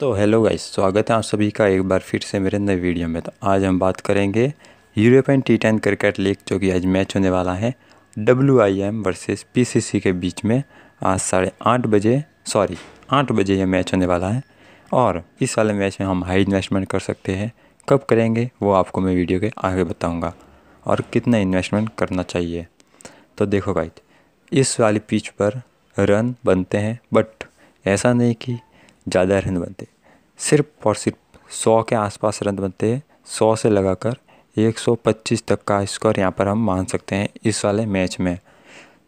तो hello guys स्वागत है आप सभी का एक बार फिर से मेरे नए वीडियो में तो आज हम बात करेंगे European T ten cricket league जो कि आज मैच होने वाला है W I M versus P C C के बीच में आज साढ़े आठ बजे सॉरी आठ बजे यह मैच होने वाला है और इस वाले मैच में हम हाई इन्वेस्टमेंट कर सकते हैं कब करेंगे वो आपको मैं वीडियो के आगे बताऊँगा और कितना इन्वेस्टमेंट करना चाहिए तो देखो गाइज इस वाली पिच पर रन बनते हैं बट ऐसा नहीं कि ज़्यादा रन बनते सिर्फ और सिर्फ सौ के आसपास रन बनते हैं सौ से लगाकर 125 तक का स्कोर यहाँ पर हम मान सकते हैं इस वाले मैच में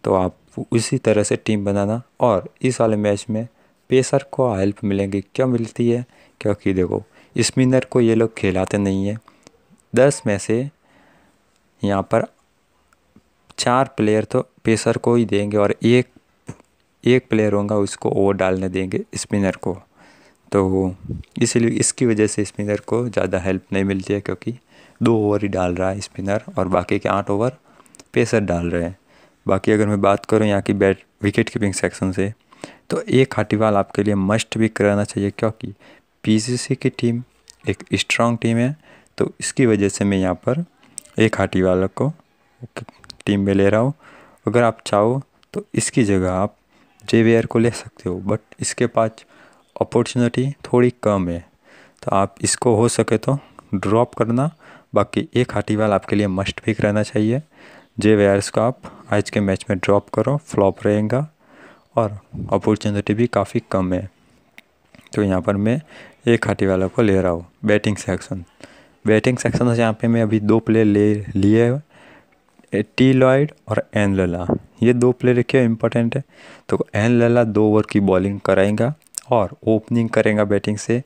तो आप उसी तरह से टीम बनाना और इस वाले मैच में पेसर को हेल्प मिलेंगी क्यों मिलती है क्योंकि देखो स्पिनर को ये लोग खिलाते नहीं हैं दस में से यहाँ पर चार प्लेयर तो पेसर को ही देंगे और एक एक प्लेयर होगा उसको ओवर डालने देंगे स्पिनर को तो इसीलिए इसकी वजह से स्पिनर को ज़्यादा हेल्प नहीं मिलती है क्योंकि दो ओवर ही डाल रहा है स्पिनर और बाकी के आठ ओवर पेसर डाल रहे हैं बाकी अगर मैं बात करूँ यहाँ की बैट विकेट कीपिंग सेक्शन से तो एक हाटीवाल आपके लिए मस्ट भी कराना चाहिए क्योंकि पी की टीम एक स्ट्रॉन्ग टीम है तो इसकी वजह से मैं यहाँ पर एक हाटी को टीम में ले रहा हूँ अगर आप चाहो तो इसकी जगह आप जे को ले सकते हो बट इसके पास अपॉर्चुनिटी थोड़ी कम है तो आप इसको हो सके तो ड्रॉप करना बाकी एक हाटी वाल आपके लिए मस्ट पिक रहना चाहिए जे वेयर्स को आप आज के मैच में ड्रॉप करो फ्लॉप रहेगा और अपॉर्चुनिटी भी काफ़ी कम है तो यहाँ पर मैं एक हाटी वाला को ले रहा हूँ बैटिंग सेक्शन बैटिंग सेक्शन से यहाँ पे मैं अभी दो प्लेयर ले लिए टी लॉयड और एन लला ये दो प्लेयर क्यों इम्पोर्टेंट है तो एन लला दो ओवर की बॉलिंग कराएगा और ओपनिंग करेगा बैटिंग से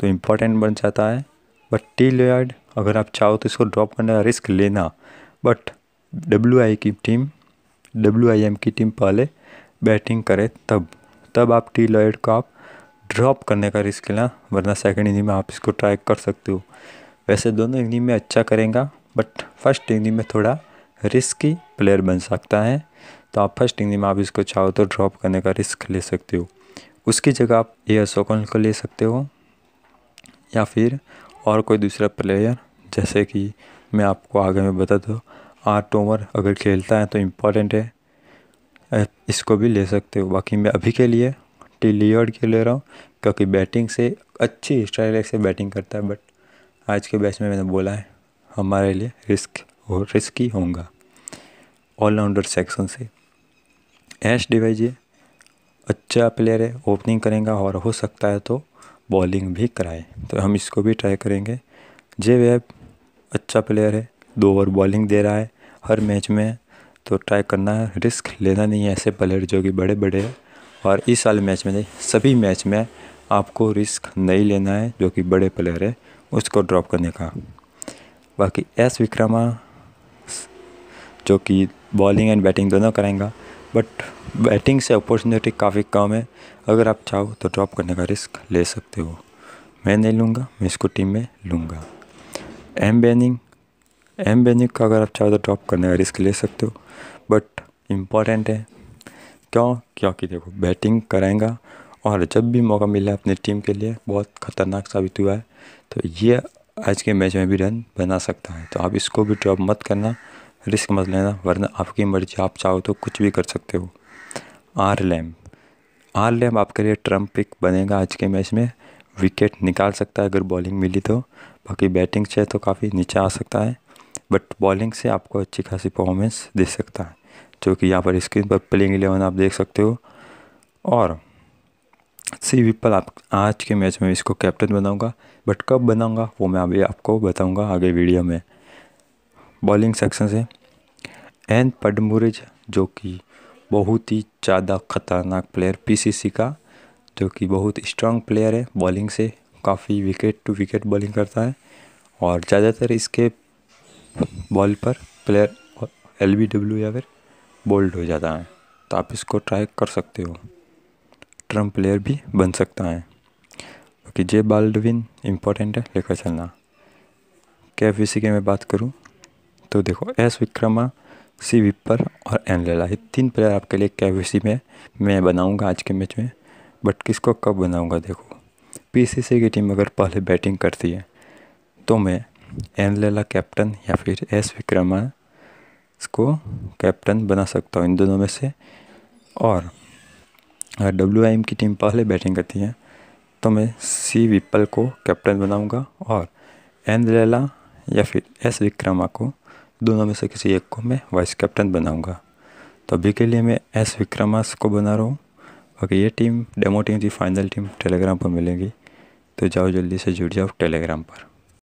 तो इम्पोर्टेंट बन जाता है बट टी लॉयड अगर आप चाहो तो इसको ड्रॉप करने का रिस्क लेना बट डब्ल्यू आई की टीम डब्ल्यू आई एम की टीम पहले बैटिंग करे तब तब आप टी लॉयड को आप ड्रॉप करने का रिस्क लेना वरना सेकेंड इनिंग में आप इसको ट्राई कर सकते हो वैसे दोनों इनिंग में अच्छा करेगा बट फर्स्ट इनिंग में थोड़ा रिस्की प्लेयर बन सकता है तो आप फर्स्ट इनिंग में आप इसको चाहो तो ड्रॉप करने का रिस्क ले सकते हो उसकी जगह आप ए अशोकन को ले सकते हो या फिर और कोई दूसरा प्लेयर जैसे कि मैं आपको आगे में बता दूँ आर टोमर अगर खेलता है तो इम्पोर्टेंट है इसको भी ले सकते हो बाकी मैं अभी के लिए टी लियर्ड के ले रहा हूँ क्योंकि बैटिंग से अच्छी स्टाइल से बैटिंग करता है बट आज के बैच में मैंने बोला है हमारे लिए रिस्क और रिस्क ही होगा ऑलराउंडर सेक्शन से एश डिवाइजिए अच्छा प्लेयर है ओपनिंग करेगा और हो सकता है तो बॉलिंग भी कराए तो हम इसको भी ट्राई करेंगे जे वेब अच्छा प्लेयर है दो ओवर बॉलिंग दे रहा है हर मैच में तो ट्राई करना है रिस्क लेना नहीं है ऐसे प्लेयर जो कि बड़े बड़े हैं और इस साल मैच में नहीं सभी मैच में आपको रिस्क नहीं लेना है जो कि बड़े प्लेयर है उसको ड्रॉप करने का बाकी एस विक्रमा जो कि बॉलिंग एंड बैटिंग दोनों कराएंगा बट बैटिंग से अपॉर्चुनिटी काफ़ी कम है अगर आप चाहो तो ड्रॉप करने का रिस्क ले सकते हो मैं नहीं लूँगा मैं इसको टीम में लूँगा एम बैनिंग एम बैनिंग का अगर आप चाहो तो ड्रॉप करने का रिस्क ले सकते हो बट इम्पॉर्टेंट है क्यों क्योंकि देखो बैटिंग कराएगा और जब भी मौका मिला अपनी टीम के लिए बहुत खतरनाक साबित हुआ है तो ये आज के मैच में भी रन बना सकता है तो आप इसको भी ड्रॉप मत करना रिस्क मत लेना वरना आपकी मर्जी आप चाहो तो कुछ भी कर सकते हो आर लैम आर लैम आपके लिए ट्रम्प पिक बनेगा आज के मैच में विकेट निकाल सकता है अगर बॉलिंग मिली तो बाकी बैटिंग से तो काफ़ी नीचे आ सकता है बट बॉलिंग से आपको अच्छी खासी परफॉर्मेंस दे सकता है जो कि यहाँ पर स्क्रीन पर प्लेइंग एलेवन आप देख सकते हो और सी विपल आप आज के मैच में इसको कैप्टन बनाऊंगा बट कब बनाऊंगा वो मैं अभी आपको बताऊंगा आगे वीडियो में बॉलिंग सेक्शन से एन पडमुरज जो कि बहुत ही ज़्यादा खतरनाक प्लेयर पीसीसी का जो कि बहुत स्ट्रांग प्लेयर है बॉलिंग से काफ़ी विकेट टू विकेट बॉलिंग करता है और ज़्यादातर इसके बॉल पर प्लेयर एल बी डब्ल्यू या फिर बोल्ड हो जाता है तो आप इसको ट्राई कर सकते हो ट्रम्प प्लेयर भी बन सकता है कि जे बाल्डविन इम्पोर्टेंट है लेकर चलना कैफ इसी के मैं बात करूँ तो देखो एस विक्रमा सी विपर और एन लेला ये तीन प्लेयर आपके लिए सी में मैं बनाऊंगा आज के मैच में बट किसको कब बनाऊंगा देखो पीसीसी की टीम अगर पहले बैटिंग करती है तो मैं एन लेला कैप्टन या फिर एस विक्रमा को कैप्टन बना सकता हूँ इन दोनों में से और अगर डब्ल्यू की टीम पहले बैटिंग करती है तो मैं सी विप्पल को कैप्टन बनाऊंगा और एन लेला या फिर एस विक्रमा को दोनों में से किसी एक को मैं वाइस कैप्टन बनाऊंगा तो अभी के लिए मैं एस विक्रमास को बना रहा हूँ बाकी ये टीम डेमो टीम थी फाइनल टीम टेलीग्राम पर मिलेगी तो जाओ जल्दी से जुड़ जाओ टेलीग्राम पर